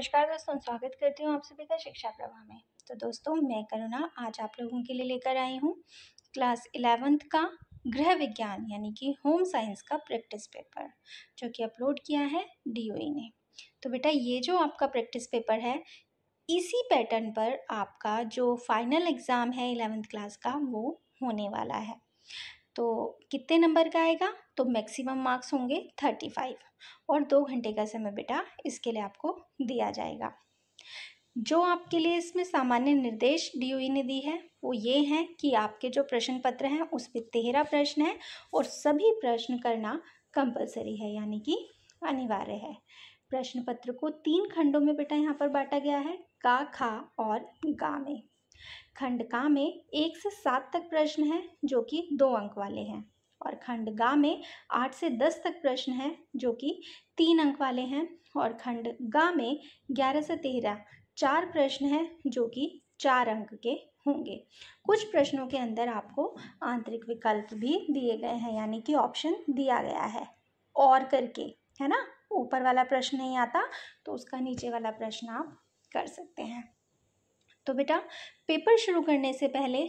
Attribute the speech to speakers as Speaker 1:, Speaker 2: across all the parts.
Speaker 1: नमस्कार दोस्तों स्वागत करती हूँ आप सभी का शिक्षा प्रवाह में तो दोस्तों मैं करुणा आज आप लोगों के लिए लेकर आई हूँ क्लास इलेवेंथ का गृह विज्ञान यानी कि होम साइंस का प्रैक्टिस पेपर जो कि अपलोड किया है डीओई e ने तो बेटा ये जो आपका प्रैक्टिस पेपर है इसी पैटर्न पर आपका जो फाइनल एग्ज़ाम है इलेवेंथ क्लास का वो होने वाला है तो कितने नंबर का आएगा तो मैक्सिमम मार्क्स होंगे थर्टी फाइव और दो घंटे का समय बेटा इसके लिए आपको दिया जाएगा जो आपके लिए इसमें सामान्य निर्देश डी e ने दी है वो ये हैं कि आपके जो प्रश्न पत्र हैं उस पर तेरह प्रश्न हैं और सभी प्रश्न करना कंपलसरी है यानी कि अनिवार्य है प्रश्न पत्र को तीन खंडों में बेटा यहाँ पर बांटा गया है का खा और गा में खंड का में एक से सात तक प्रश्न हैं जो कि दो अंक वाले हैं और खंड गा में आठ से दस तक प्रश्न हैं जो कि तीन अंक वाले हैं और खंड गा में ग्यारह से तेरह चार प्रश्न हैं जो कि चार अंक के होंगे कुछ प्रश्नों के अंदर आपको आंतरिक विकल्प भी दिए गए हैं यानी कि ऑप्शन दिया गया है और करके है ना ऊपर वाला प्रश्न नहीं आता तो उसका नीचे वाला प्रश्न आप कर सकते हैं तो बेटा पेपर शुरू करने से पहले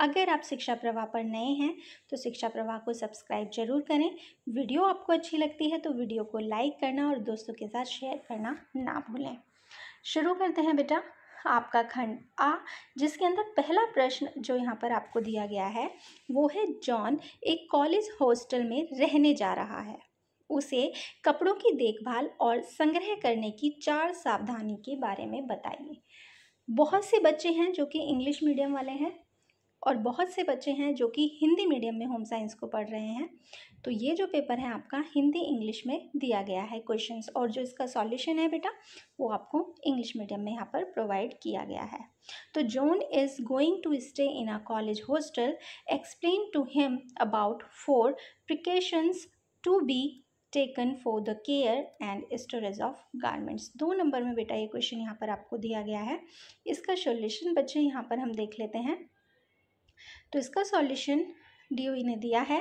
Speaker 1: अगर आप शिक्षा प्रवाह पर नए हैं तो शिक्षा प्रवाह को सब्सक्राइब जरूर करें वीडियो आपको अच्छी लगती है तो वीडियो को लाइक करना और दोस्तों के साथ शेयर करना ना भूलें शुरू करते हैं बेटा आपका खंड आ जिसके अंदर पहला प्रश्न जो यहाँ पर आपको दिया गया है वो है जॉन एक कॉलेज हॉस्टल में रहने जा रहा है उसे कपड़ों की देखभाल और संग्रह करने की चार सावधानी के बारे में बताइए बहुत से बच्चे हैं जो कि इंग्लिश मीडियम वाले हैं और बहुत से बच्चे हैं जो कि हिंदी मीडियम में होम साइंस को पढ़ रहे हैं तो ये जो पेपर है आपका हिंदी इंग्लिश में दिया गया है क्वेश्चंस और जो इसका सॉल्यूशन है बेटा वो आपको इंग्लिश मीडियम में यहाँ पर प्रोवाइड किया गया है तो John is going to stay in a college hostel explain to him about four precautions to be taken for the care and storage of garments दो नंबर में बेटा ये क्वेश्चन यहाँ पर आपको दिया गया है इसका सोल्यूशन बच्चे यहाँ पर हम देख लेते हैं तो इसका सॉल्यूशन डी e ने दिया है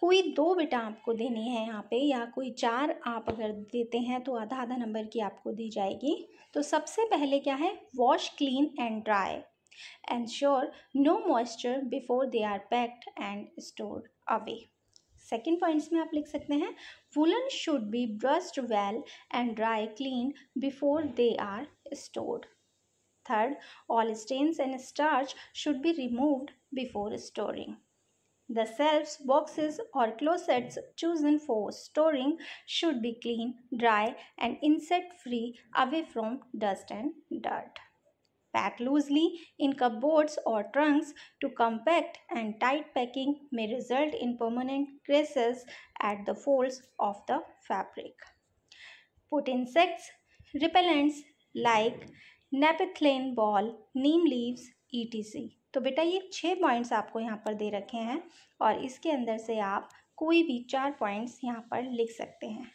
Speaker 1: कोई दो बेटा आपको देने हैं यहाँ पे या कोई चार आप अगर देते हैं तो आधा आधा नंबर की आपको दी जाएगी तो सबसे पहले क्या है wash clean and dry ensure no moisture before they are packed and store away second points में आप लिख सकते हैं woollen should be brushed well and dry clean before they are stored Third, all stains and starch should be removed before storing. The shelves, boxes or closets chosen for storing should be clean, dry and insect-free away from dust and dirt. Pack loosely in cupboards or trunks to compact and tight packing may result in permanent creases at the folds of the fabric. Put insects repellents like naphthalene ball neem leaves see तो बेटा ये छः points आपको यहाँ पर दे रखे हैं और इसके अंदर से आप कोई भी चार पॉइंट्स यहाँ पर लिख सकते हैं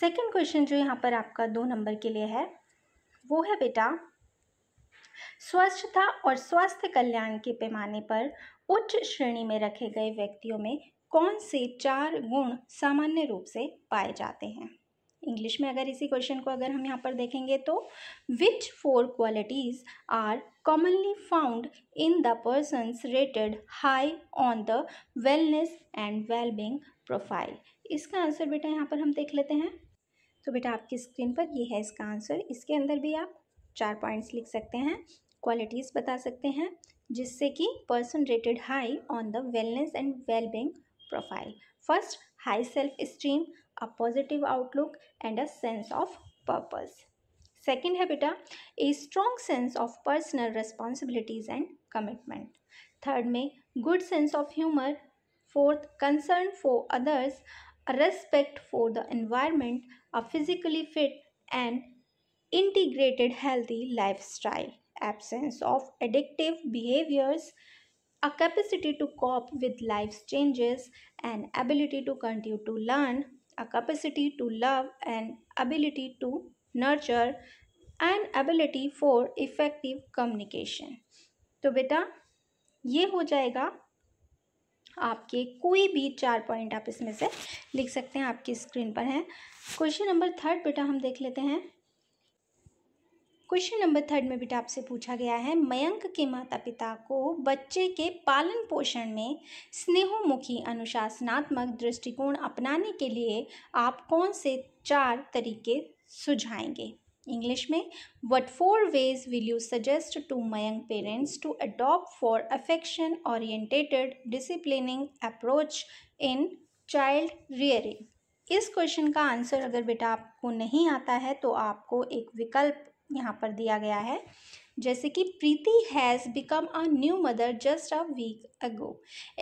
Speaker 1: सेकेंड क्वेश्चन जो यहाँ पर आपका दो नंबर के लिए है वो है बेटा स्वच्छता और स्वास्थ्य कल्याण के पैमाने पर उच्च श्रेणी में रखे गए व्यक्तियों में कौन से चार गुण सामान्य रूप से पाए जाते हैं इंग्लिश में अगर इसी क्वेश्चन को अगर हम यहाँ पर देखेंगे तो which four qualities are commonly found in the persons rated high on the wellness and well profile इसका आंसर बेटा यहाँ पर हम देख लेते हैं तो बेटा आपकी स्क्रीन पर ये है इसका आंसर इसके अंदर भी आप चार पॉइंट्स लिख सकते हैं क्वालिटीज़ बता सकते हैं जिससे कि person rated high on the wellness and wellbeing profile first high self esteem a positive outlook and a sense of purpose. Second habit, a strong sense of personal responsibilities and commitment. Third में good sense of humor. Fourth, concern for others, a respect for the environment, a physically fit and integrated healthy lifestyle, absence of addictive behaviors, a capacity to cope with life's changes, and ability to continue to learn, a capacity to love and ability to nurture and ability for effective communication. तो बेटा ये हो जाएगा आपके कोई भी चार point आप इसमें से लिख सकते हैं आपकी स्क्रीन पर हैं क्वेश्चन नंबर थर्ड बेटा हम देख लेते हैं क्वेश्चन नंबर थर्ड में बेटा आपसे पूछा गया है मयंक के माता पिता को बच्चे के पालन पोषण में स्नेहोमुखी अनुशासनात्मक दृष्टिकोण अपनाने के लिए आप कौन से चार तरीके सुझाएंगे इंग्लिश में what four ways will you suggest to Mayank parents to adopt for affection orientated disciplining approach in child rearing इस क्वेश्चन का आंसर अगर बेटा आपको नहीं आता है तो आपको एक विकल्प यहाँ पर दिया गया है जैसे कि Preeti has become a new mother just a week ago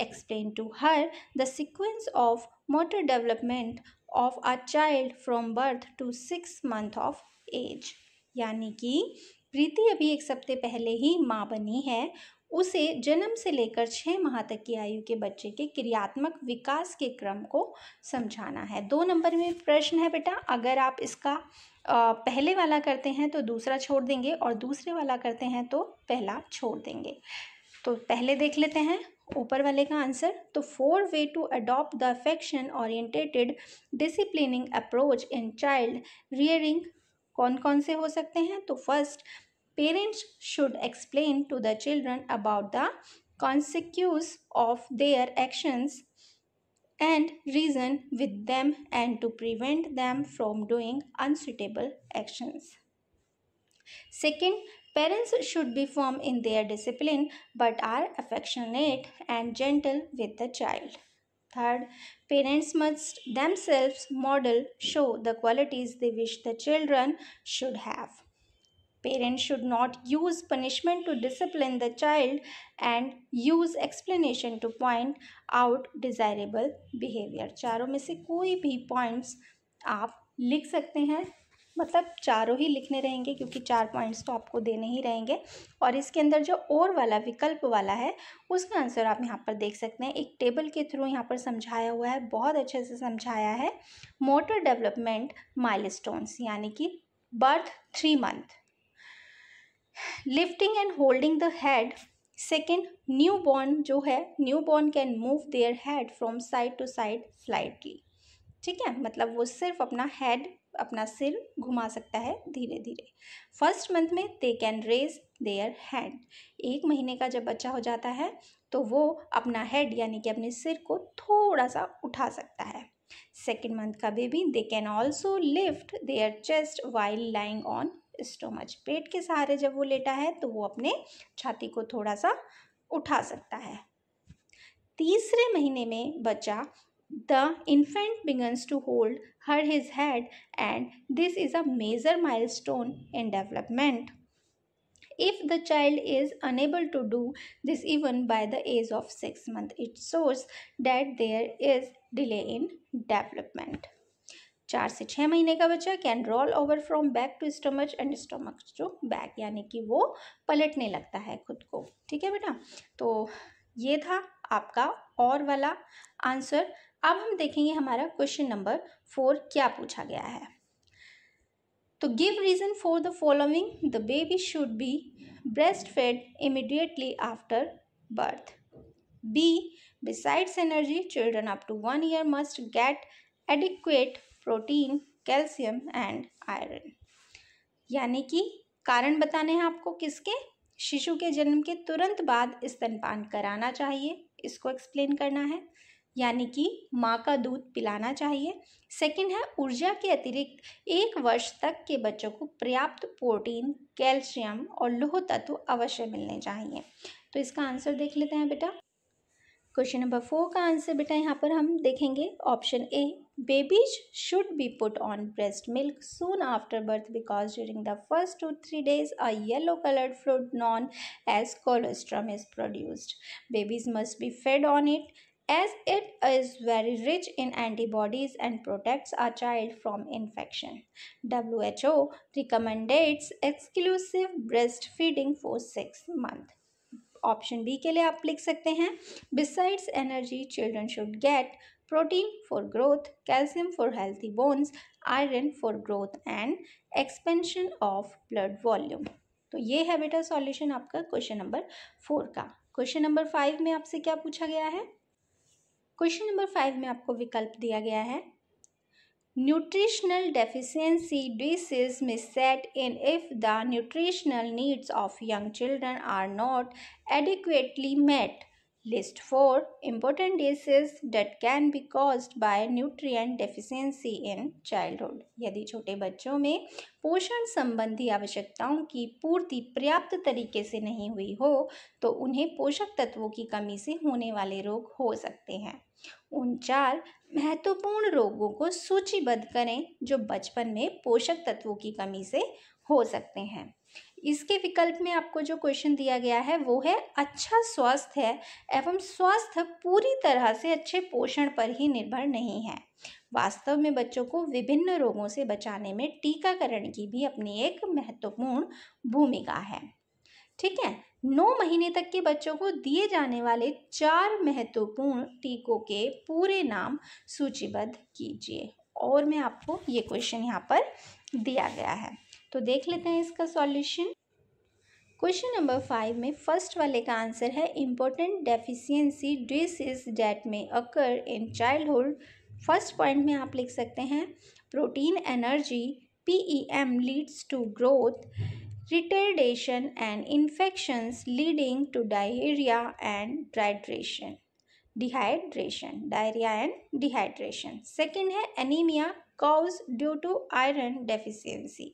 Speaker 1: explain to her the sequence of motor development of a child from birth to six month of age यानी कि प्रीति अभी एक सप्ते पहले ही माँ बनी है उसे जन्म से लेकर छः माह तक की आयु के बच्चे के क्रियात्मक विकास के क्रम को समझाना है दो नंबर में प्रश्न है बेटा अगर आप इसका पहले वाला करते हैं तो दूसरा छोड़ देंगे और दूसरे वाला करते हैं तो पहला छोड़ देंगे तो पहले देख लेते हैं ऊपर वाले का आंसर तो four way to adopt the affection orientated disciplining approach in child rearing कौन कौन से हो सकते हैं तो first parents should explain to the children about the consequences of their actions and reason with them and to prevent them from doing unsuitable actions second parents should be firm in their discipline but are affectionate and gentle with the child Third, parents must themselves model, show the qualities they wish the children should have. Parents should not use punishment to discipline the child and use explanation to point out desirable behavior. चारों में से कोई भी points आप लिख सकते हैं मतलब चारों ही लिखने रहेंगे क्योंकि चार पॉइंट्स तो आपको देने ही रहेंगे और इसके अंदर जो और वाला विकल्प वाला है उसका आंसर आप यहाँ पर देख सकते हैं एक टेबल के थ्रू यहाँ पर समझाया हुआ है बहुत अच्छे से समझाया है मोटर डेवलपमेंट माइलस्टोन्स यानी कि birth three month lifting and holding the head second new born जो है new born can move their head from side to side slightly ठीक है मतलब वो सिर्फ अपना हेड अपना सिर घुमा सकता है धीरे धीरे फर्स्ट मंथ में they can raise their hand एक महीने का जब बच्चा हो जाता है तो वो अपना हेड यानी कि अपने सिर को थोड़ा सा उठा सकता है सेकेंड मंथ का baby they can also lift their chest while lying on stomach पेट के सहारे जब वो लेटा है तो वो अपने छाती को थोड़ा सा उठा सकता है तीसरे महीने में बच्चा The infant begins to hold her his head and this is a major milestone in development. If the child is unable to do this even by the age of 6 month it shows that there is delay in development. चार से छः महीने का बच्चा can roll over from back to stomach and stomach to back यानी कि वो पलटने लगता है खुद को ठीक है बेटा तो ये था आपका और वाला आंसर अब हम देखेंगे हमारा क्वेश्चन नंबर फोर क्या पूछा गया है तो give reason for the following the baby should be breast fed immediately after birth B besides energy children up to one year must get adequate protein calcium and iron यानी कि कारण बताने हैं आपको किसके शिशु के जन्म के तुरंत बाद स्तनपान कराना चाहिए इसको एक्सप्लेन करना है यानी कि माँ का दूध पिलाना चाहिए सेकंड है ऊर्जा के अतिरिक्त एक वर्ष तक के बच्चों को पर्याप्त प्रोटीन कैल्शियम और लोह तत्व अवश्य मिलने चाहिए तो इसका आंसर देख लेते हैं बेटा क्वेश्चन नंबर फोर का आंसर बेटा यहाँ पर हम देखेंगे option A babies should be put on breast milk soon after birth because during the first two three days a yellow coloured fluid known as colostrum is produced babies must be fed on it as it is very rich in antibodies and protects infection child from infection. WHO recommends exclusive breastfeeding for 6 month option B के लिए आप लिख सकते हैं besides energy children should get protein for growth calcium for healthy bones iron for growth and expansion of blood volume तो ये है बेटा सॉल्यूशन आपका क्वेश्चन नंबर फोर का क्वेश्चन नंबर फाइव में आपसे क्या पूछा गया है क्वेश्चन नंबर फाइव में आपको विकल्प दिया गया है न्यूट्रिशनल डेफिशिएंसी डिसीज में set in if the nutritional needs of young children are not adequately met list 4 important diseases that can be caused by deficiency in childhood यदि छोटे बच्चों में पोषण संबंधी आवश्यकताओं की पूर्ति पर्याप्त तरीके से नहीं हुई हो तो उन्हें पोषक तत्वों की कमी से होने वाले रोग हो सकते हैं उन चार महत्वपूर्ण रोगों को सूचीबद्ध करें जो बचपन में पोषक तत्वों की कमी से हो सकते हैं इसके विकल्प में आपको जो क्वेश्चन दिया गया है वो है अच्छा स्वास्थ्य है एवं स्वास्थ्य पूरी तरह से अच्छे पोषण पर ही निर्भर नहीं है वास्तव में बच्चों को विभिन्न रोगों से बचाने में टीकाकरण की भी अपनी एक महत्वपूर्ण भूमिका है ठीक है नौ महीने तक के बच्चों को दिए जाने वाले चार महत्वपूर्ण टीकों के पूरे नाम सूचीबद्ध कीजिए और मैं आपको ये क्वेश्चन यहाँ पर दिया गया है तो देख लेते हैं इसका सॉल्यूशन क्वेश्चन नंबर फाइव में फर्स्ट वाले का आंसर है इम्पोर्टेंट डेफिशिएंसी डिसीज डेट में occur in childhood first point में आप लिख सकते हैं protein energy PEM leads to growth retardation and infections leading to diarrhea and dehydration dehydration diarrhea and dehydration second है anemia cause due to iron deficiency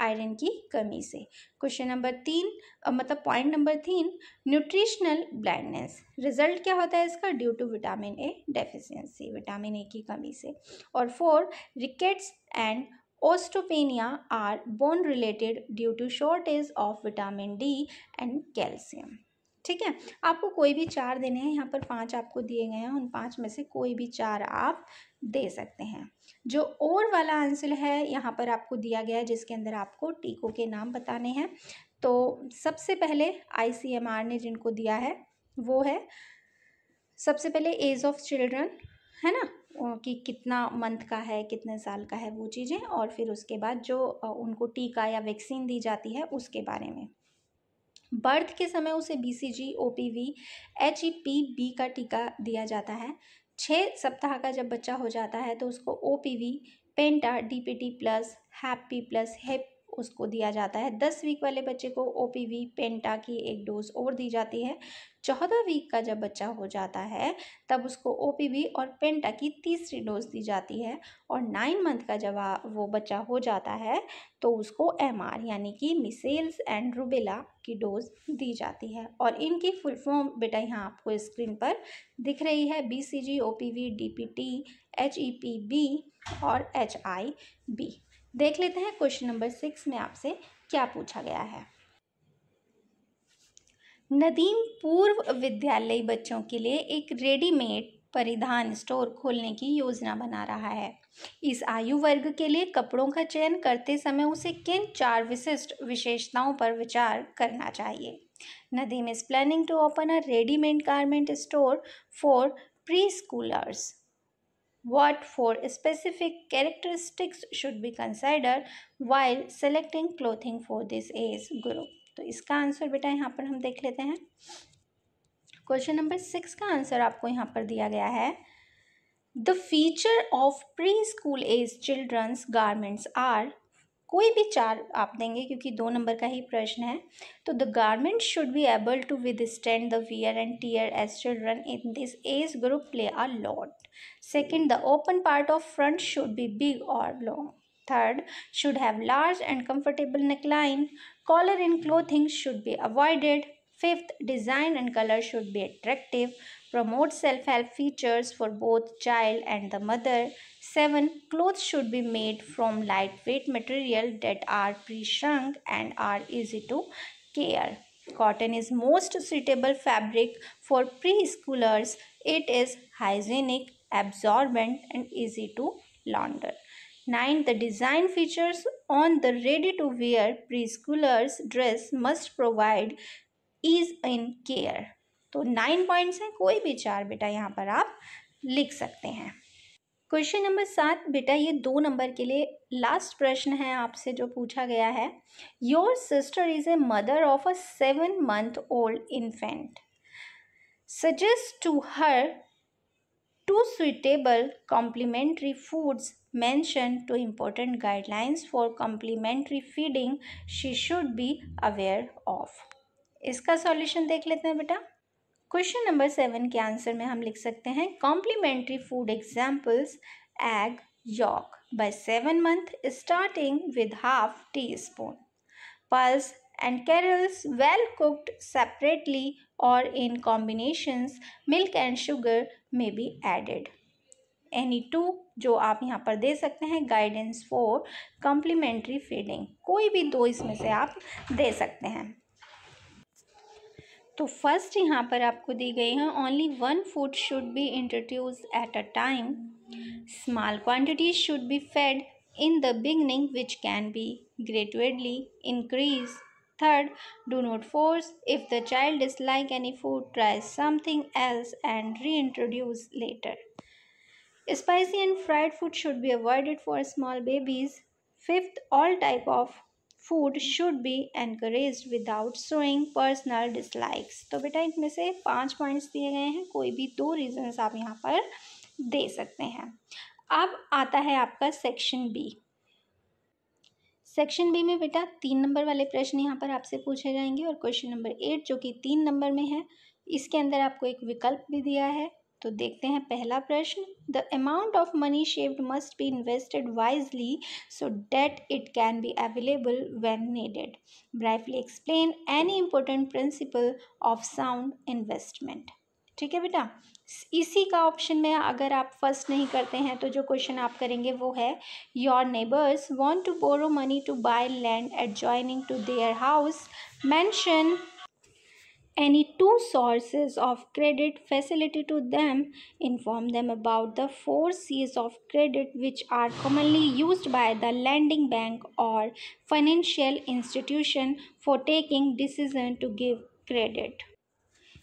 Speaker 1: iron की कमी से question number तीन मतलब पॉइंट नंबर तीन न्यूट्रिशनल ब्लाइंडनेस रिजल्ट क्या होता है इसका due to vitamin A deficiency vitamin A की कमी से और four rickets and Osteopenia are bone related due to shortage of vitamin D and calcium. ठीक है आपको कोई भी चार देने हैं यहाँ पर पांच आपको दिए गए हैं उन पांच में से कोई भी चार आप दे सकते हैं जो और वाला आंसर है यहाँ पर आपको दिया गया है जिसके अंदर आपको टीकों के नाम बताने हैं तो सबसे पहले आईसीएमआर ने जिनको दिया है वो है सबसे पहले एज ऑफ चिल्ड्रन है ना कि कितना मंथ का है कितने साल का है वो चीज़ें और फिर उसके बाद जो उनको टीका या वैक्सीन दी जाती है उसके बारे में बर्थ के समय उसे B C G O P V H E P B का टीका दिया जाता है छः सप्ताह का जब बच्चा हो जाता है तो उसको O P V penta D P T plus hep plus hep उसको दिया जाता है दस वीक वाले बच्चे को ओ पी वी पेंटा की एक डोज और दी जाती है चौदह वीक का जब बच्चा हो जाता है तब उसको ओ पी वी और पेंटा की तीसरी डोज दी जाती है और नाइन मंथ का जब वो बच्चा हो जाता है तो उसको एम आर यानी कि मिसेल्स एंड रूबेला की डोज दी जाती है और इनकी फुल फॉर्म बेटा यहाँ आपको स्क्रीन पर दिख रही है B C G O P V D P T H E P B और एच आई बी देख लेते हैं क्वेश्चन नंबर सिक्स में आपसे क्या पूछा गया है नदीम पूर्व विद्यालय बच्चों के लिए एक रेडीमेड परिधान स्टोर खोलने की योजना बना रहा है इस आयु वर्ग के लिए कपड़ों का चयन करते समय उसे किन चार विशिष्ट विशेषताओं पर विचार करना चाहिए Nadeem is planning to open a readymade garment store for preschoolers What four specific characteristics should be considered while selecting clothing for this age group? तो इसका आंसर बेटा यहाँ पर हम देख लेते हैं क्वेश्चन नंबर सिक्स का आंसर आपको यहाँ पर दिया गया है the feature of preschool age childrens garments are कोई भी चार आप देंगे क्योंकि दो नंबर का ही प्रश्न है तो the garment should be able to withstand the wear and tear as children in this age group play a lot Second, the open part of front should be big or long. Third, should have large and comfortable neckline. Collar in clothing should be avoided. Fifth, design and color should be attractive. Promote self-help features for both child and the mother. 7. Clothes should be made from lightweight material that are pre-shrunk and are easy to care. Cotton is most suitable fabric for preschoolers. It is hygienic absorbent and easy to launder. Nine, The design features on the ready-to-wear preschooler's dress must provide ease in care. तो nine points हैं कोई भी चार बेटा यहाँ पर आप लिख सकते हैं क्वेश्चन नंबर सात बेटा ये दो नंबर के लिए लास्ट प्रश्न है आपसे जो पूछा गया है your sister is a mother of a seven month old infant suggest to her two suitable complementary foods mentioned to important guidelines for complementary feeding she should be aware of इसका सॉल्यूशन देख लेते हैं बेटा क्वेश्चन नंबर सेवन के answer में हम लिख सकते हैं Complementary food examples: egg yolk by 7 month starting with half teaspoon. Pulse and carols well cooked separately or in combinations milk and sugar may be added. Any two जो आप यहाँ पर दे सकते हैं गाइडेंस फॉर कम्प्लीमेंट्री फीडिंग कोई भी दो इसमें से आप दे सकते हैं तो फर्स्ट यहाँ पर आपको दी गई है only one food should be introduced at a time small quantities should be fed in the beginning which can be gradually increase Third, do not force. If the child dislike any food, try something else and reintroduce later. Spicy and fried food should be avoided for small babies. Fifth, all type of food should be encourage without showing personal dislikes तो बेटा इनमें से पांच points दिए गए हैं कोई भी दो रीजंस आप यहाँ पर दे सकते हैं अब आता है आपका सेक्शन बी सेक्शन बी में बेटा तीन नंबर वाले प्रश्न यहाँ पर आपसे पूछे जाएंगे और क्वेश्चन नंबर एट जो कि तीन नंबर में है इसके अंदर आपको एक विकल्प भी दिया है तो देखते हैं पहला प्रश्न the amount of money saved must be invested wisely so that it can be available when needed briefly explain any important principle of sound investment ठीक है बेटा इसी का ऑप्शन में अगर आप फर्स्ट नहीं करते हैं तो जो क्वेश्चन आप करेंगे वो है your neighbours want to borrow money to buy land adjoining to their house mention any two sources of credit facility to them inform them about the four Cs of credit which are commonly use by the lending bank और financial institution for taking decision to give credit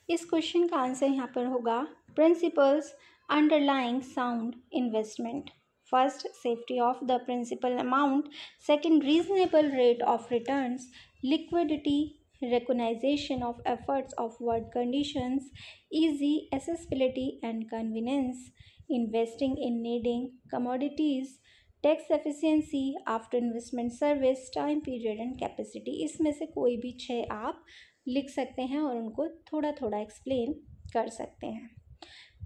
Speaker 1: इस question का answer यहाँ पर होगा principles underlying sound investment first safety of the principal amount second reasonable rate of returns liquidity recognization of efforts of world conditions easy accessibility and convenience investing in needing commodities tax efficiency after investment service time period and capacity इसमें से कोई भी छः आप लिख सकते हैं और उनको थोड़ा थोड़ा एक्सप्लेन कर सकते हैं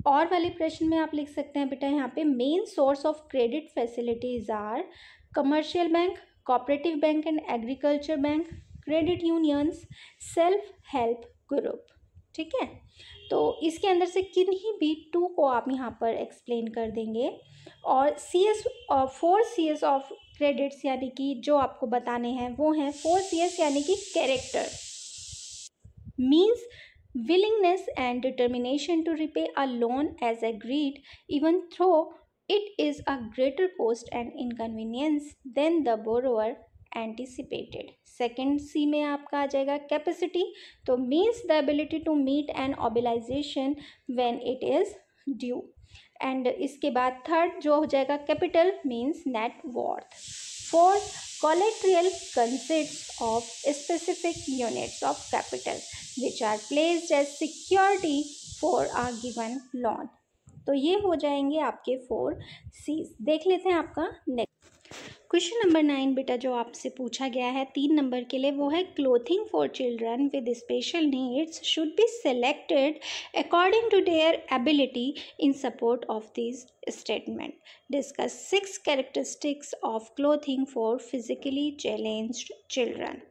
Speaker 1: और वाले प्रश्न में आप लिख सकते हैं बेटा यहाँ पे main source of credit facilities are commercial bank cooperative bank and agriculture bank credit unions self help group ठीक है तो इसके अंदर से किन्हीं भी टू को आप यहाँ पर एक्सप्लेन कर देंगे और C S four C S of credits यानी कि जो आपको बताने हैं वो हैं फोर सी एस यानी कि character means willingness and determination to repay a loan as agreed, even though it is a greater cost and inconvenience than the borrower anticipated second C में आपका आ जाएगा कैपेसिटी तो means the ability to meet an obligation when it is due and इसके बाद third जो हो जाएगा capital means net worth fourth Collateral consists of specific units of capital which are placed as security for a given loan. तो ये हो जाएंगे आपके फोर सीज देख लेते हैं आपका नेक्स्ट क्वेश्चन नंबर नाइन बेटा जो आपसे पूछा गया है तीन नंबर के लिए वो है clothing for children with special needs should be selected according to their ability in support of this statement discuss six characteristics of clothing for physically challenged children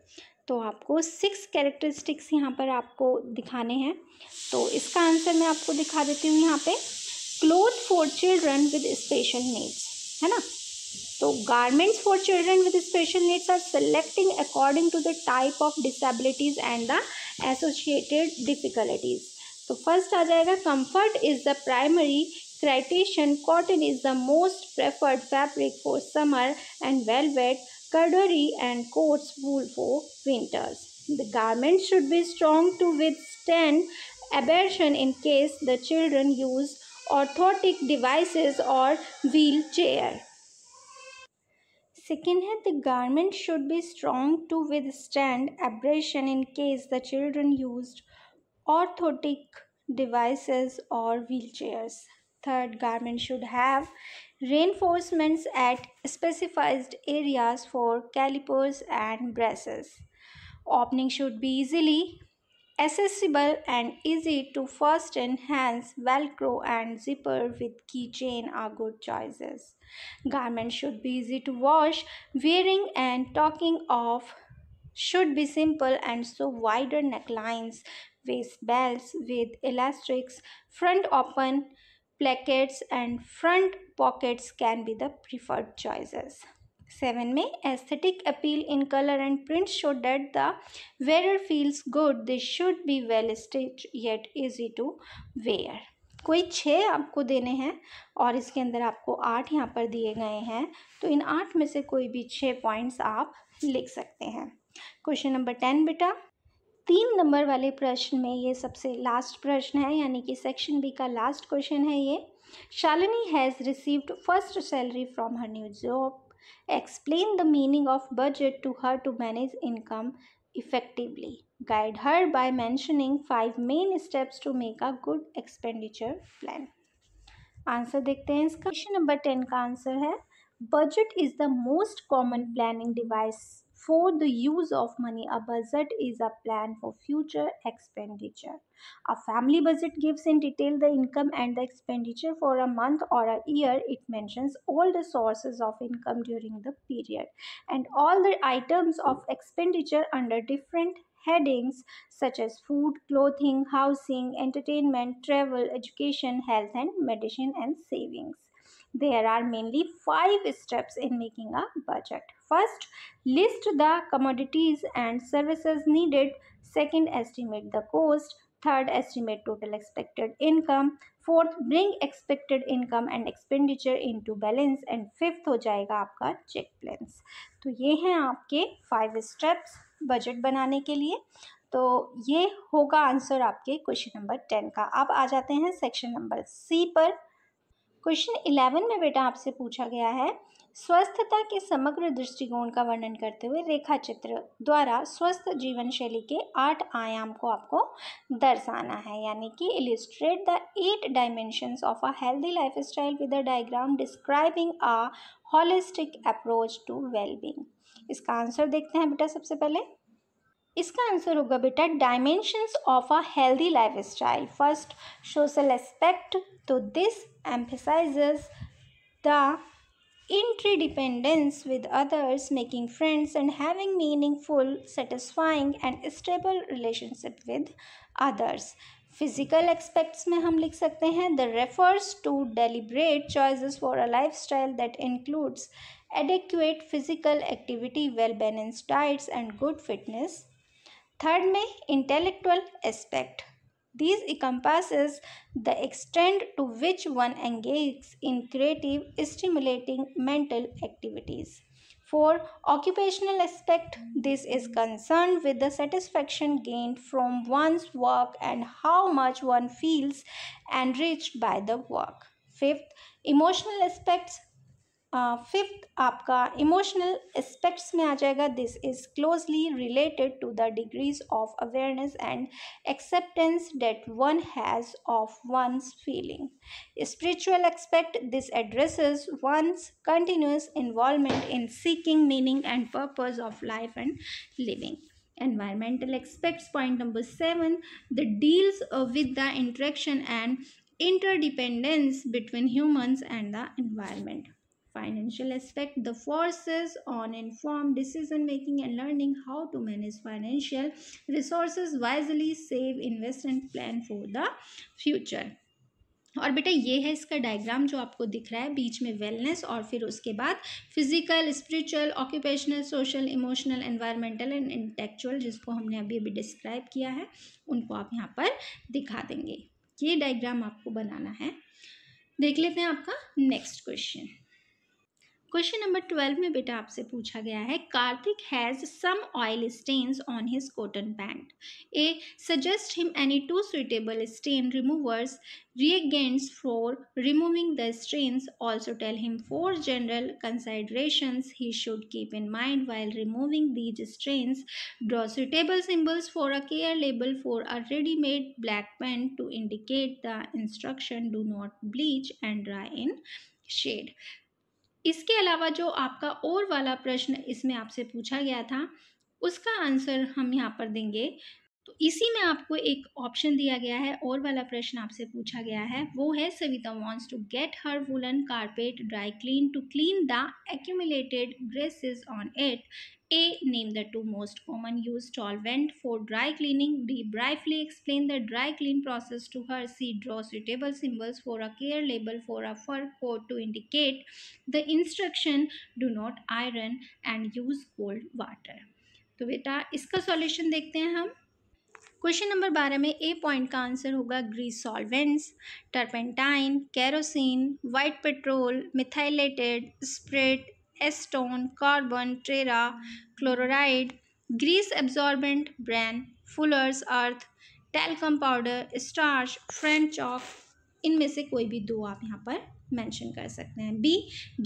Speaker 1: तो आपको सिक्स कैरेक्टरिस्टिक्स यहाँ पर आपको दिखाने हैं तो इसका आंसर मैं आपको दिखा देती हूँ यहाँ पे cloth for children with special needs है ना So garments for children with special needs are selecting according to the type of disabilities and the associated difficulties. So first uh comfort is the primary criterion. Cotton is the most preferred fabric for summer, and velvet, corduroy and coats wool for winters. The garments should be strong to withstand abrasion in case the children use orthotic devices or wheelchair Second, the garment should be strong to withstand abrasion in case the children used orthotic devices or wheelchairs. Third, garment should have reinforcements at specified areas for calipers and braces. Opening should be easily accessible and easy to fasten hands velcro and zipper with keychain are good choices garment should be easy to wash wearing and talking of should be simple and so wider necklines waist belts with elastics front open pockets, and front pockets can be the preferred choices seven में aesthetic appeal in colour and print so that the wearer feels good This should be well stitched yet easy to wear कोई छः आपको देने हैं और इसके अंदर आपको आठ यहाँ पर दिए गए हैं तो इन आठ में से कोई भी छः पॉइंट्स आप लिख सकते हैं क्वेश्चन नंबर टेन बेटा तीन नंबर वाले प्रश्न में ये सबसे लास्ट प्रश्न है यानी कि सेक्शन बी का लास्ट क्वेश्चन है ये Shalini has received first salary from her new job Explain the meaning of budget to her to manage income effectively. Guide her by mentioning five main steps to make a good expenditure plan. Answer देखते हैं इसका question number ten का answer है budget is the most common planning device For the use of money, a budget is a plan for future expenditure. A family budget gives in detail the income and the expenditure for a month or a year. It mentions all the sources of income during the period and all the items of expenditure under different headings such as food, clothing, housing, entertainment, travel, education, health and medicine and savings. There are mainly five steps in making a budget. First, list the commodities and services needed. Second, estimate the cost. Third, estimate total expected income. fourth bring expected income and expenditure into balance and fifth ho jayega aapka check plans to ye hain aapke five steps budget banane ke liye तो ये होगा answer आपके question number ten का अब आ जाते हैं section number C पर question eleven में बेटा आपसे पूछा गया है स्वस्थता के समग्र दृष्टिकोण का वर्णन करते हुए रेखा चित्र द्वारा स्वस्थ जीवन शैली के आठ आयाम को आपको दर्शाना है यानी कि illustrate the eight dimensions of a healthy lifestyle with a diagram describing a holistic approach to wellbeing इसका आंसर देखते हैं बेटा सबसे पहले इसका आंसर होगा बेटा dimensions of a healthy lifestyle first social aspect तो this emphasise the interdependence with others making friends and having meaningful satisfying and stable relationship with others physical aspects में हम लिख सकते हैं the refers to deliberate choice for a lifestyle that includes adequate physical activity well balance diets and good fitness Third may intellectual aspect. These encompasses the extent to which one engages in creative, stimulating mental activities. For occupational aspect, this is concerned with the satisfaction gained from one's work and how much one feels enriched by the work. Fifth, emotional aspects fifth आपका emotional aspects में आ जाएगा this is closely related to the degrees of awareness and acceptance that one has of one's feeling spiritual aspect this addresses one's continuous involvement in seeking meaning and purpose of life and living environmental aspects point number 7 the deals with the interaction and interdependence between humans and the environment financial aspect the forces on informed decision making and learning how to manage financial resources wisely save invest and plan for the future और बेटा ये है इसका diagram जो आपको दिख रहा है बीच में वेलनेस और फिर उसके बाद physical spiritual occupational social emotional environmental and intellectual जिसको हमने अभी अभी डिस्क्राइब किया है उनको आप यहाँ पर दिखा देंगे ये डायग्राम आपको बनाना है देख लेते हैं आपका next question question number twelve में बेटा आपसे पूछा गया है Karthik has some oil stains on his cotton pant a suggest him any two suitable stain removers reagents for removing the stains also tell him four general considerations he should keep in mind while removing these stains draw suitable symbols for a care label for a readymade black pant to indicate the instruction do not bleach and dry in shade इसके अलावा जो आपका और वाला प्रश्न इसमें आपसे पूछा गया था उसका आंसर हम यहाँ पर देंगे तो इसी में आपको एक ऑप्शन दिया गया है और वाला प्रश्न आपसे पूछा गया है वो है Savita wants to get her woollen carpet dry clean to clean the accumulated greases on it A. Name the two most common used solvent for dry cleaning. B. Briefly explain the dry clean process to her. C. Draw suitable symbols for a care label for a fur coat to indicate the instruction do not iron and use cold water. तो बेटा इसका solution देखते हैं हम question number बारह में A point का answer होगा grease solvents turpentine kerosene white petrol methylated spirit acetone carbon tetrachloride grease absorbent bran fuller's earth talcum powder starch French chalk इनमें से कोई भी दो आप यहाँ पर मेंशन कर सकते हैं B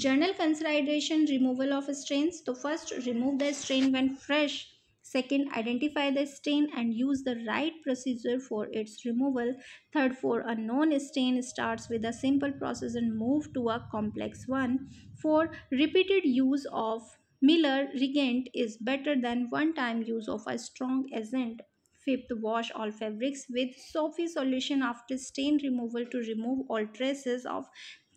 Speaker 1: general consideration removal of stain तो first remove the stain when fresh second identify the stain and use the right procedure for its removal third for a non stain start with a simple process and move to a complex one 4. Repeated use of Miller regent is better than one-time use of a strong agent. Fifth, wash all fabrics with soapy solution after stain removal to remove all traces of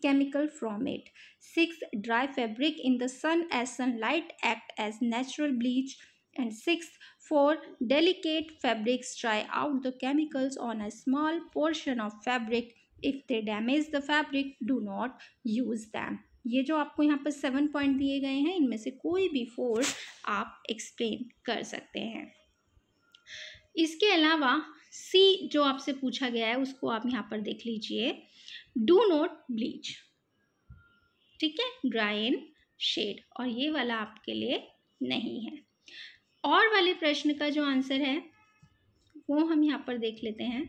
Speaker 1: chemical from it. Sixth, dry fabric in the sun as sunlight act as natural bleach. And sixth, for delicate fabrics, try out the chemicals on a small portion of fabric. If they damage the fabric, do not use them. ये जो आपको यहाँ पर seven point दिए गए हैं इनमें से कोई भी फोर्स आप एक्सप्लेन कर सकते हैं इसके अलावा सी जो आपसे पूछा गया है उसको आप यहाँ पर देख लीजिए डू नोट ब्लीच ठीक है ड्राई इन शेड और ये वाला आपके लिए नहीं है और वाले प्रश्न का जो आंसर है वो हम यहाँ पर देख लेते हैं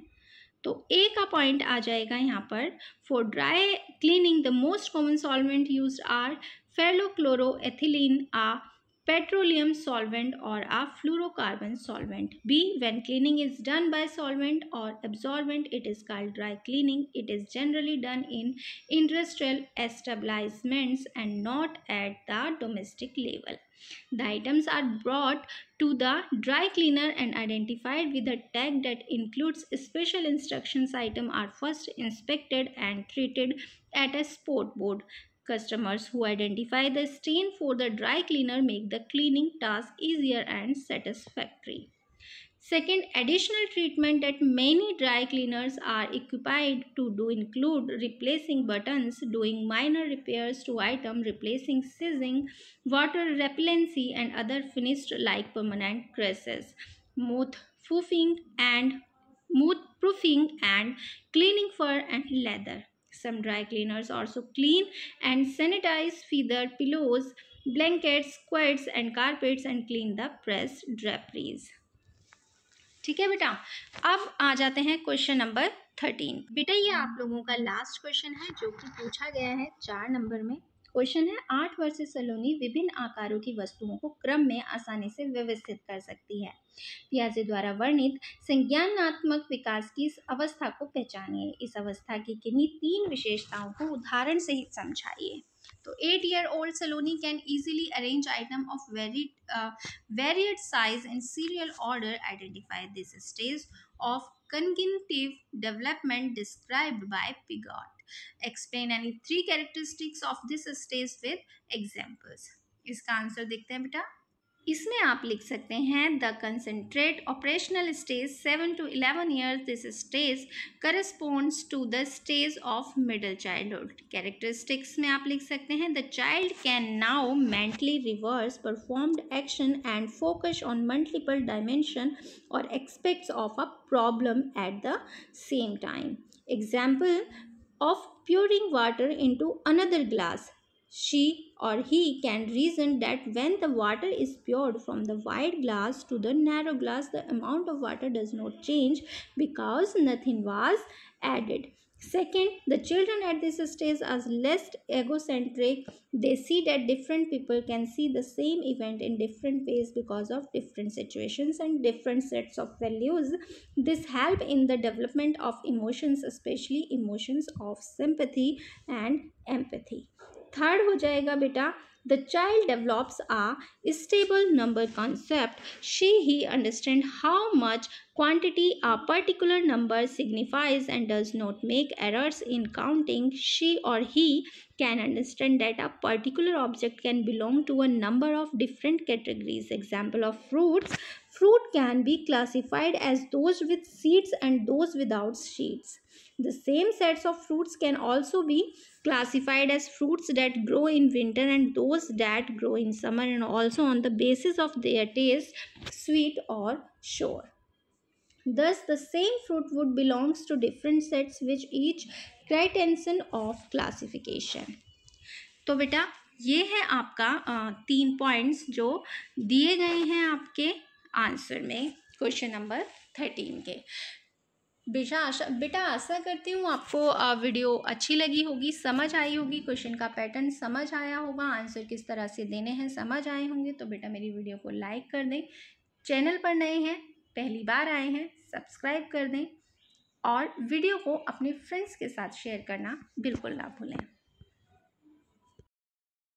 Speaker 1: तो ए का पॉइंट आ जाएगा यहाँ पर for dry cleaning the most common solvent use are perchloroethylene uh petroleum solvent और uh fluorocarbon solvent B when cleaning is done by solvent और absorbent it is called dry cleaning it is generally done in industrial establishments and not at the domestic level The items are brought to the dry cleaner and identified with a tag that includes special instructions item are first inspected and treated at a sport board. Customers who identify the stain for the dry cleaner make the cleaning task easier and satisfactory. Second, additional treatment that many dry cleaners are equipped to do include replacing buttons, doing minor repairs to item, replacing seizing, water repellency and other finished like permanent creases, mouth proofing and mouth proofing and cleaning fur and leather. Some dry cleaners also clean and sanitize feather pillows, blankets, quilts and carpets and clean the press draperies. ठीक है बेटा अब आ जाते हैं question number thirteen बेटा ये आप लोगों का लास्ट क्वेश्चन है जो कि पूछा गया है चार नंबर में क्वेश्चन है आठ वर्ष सलोनी विभिन्न आकारों की वस्तुओं को क्रम में आसानी से व्यवस्थित कर सकती है पियाजे द्वारा वर्णित संज्ञानात्मक विकास की इस अवस्था को पहचानिए इस अवस्था की किन्हीं तीन विशेषताओं को उदाहरण सहित समझाइए तो eight year old Saloni can easily arrange item of very varied size and serial order identify this stage of cognitive development described by Piaget explain any three characteristics of this stage with examples इसका answer देखते हैं बेटा इसमें आप लिख सकते हैं the concrete operational stage seven to eleven years this stage corresponds to the stage of middle childhood characteristics में आप लिख सकते हैं the child can now mentally reverse performed action and focus on multiple dimension और aspects of a problem at the same time example pouring water into another glass she or he can reason that when the water is poured from the wide glass to the narrow glass the amount of water does not change because nothing was added second the children at this stage are less egocentric they see that different people can see the same event in different ways because of different situations and different sets of values this help in the development of emotions especially emotions of sympathy and empathy Third, हो जाएगा बेटा the child develops a stable number concept she he understand how much quantity a particular number signifies and does not make errors in counting she or he can understand that a particular object can belong to a number of different categories example of fruits fruit can be classified as those with seeds and those without seeds The same sets of fruits can also be classified as fruits that grow in winter and those that grow in summer and also on the basis of their taste, sweet or sour. Thus, the same fruit would belongs to different sets which each criterion of classification तो बेटा ये है आपका teen points jo diye gaye hain aapke answer mein question number 13 के बेटा आशा बेटा आशा करती हूँ आपको वीडियो अच्छी लगी होगी समझ आई होगी क्वेश्चन का पैटर्न समझ आया होगा आंसर किस तरह से देने हैं समझ आए होंगे तो बेटा मेरी वीडियो को लाइक कर दें चैनल पर नए हैं पहली बार आए हैं सब्सक्राइब कर दें और वीडियो को अपने फ्रेंड्स के साथ शेयर करना बिल्कुल ना भूलें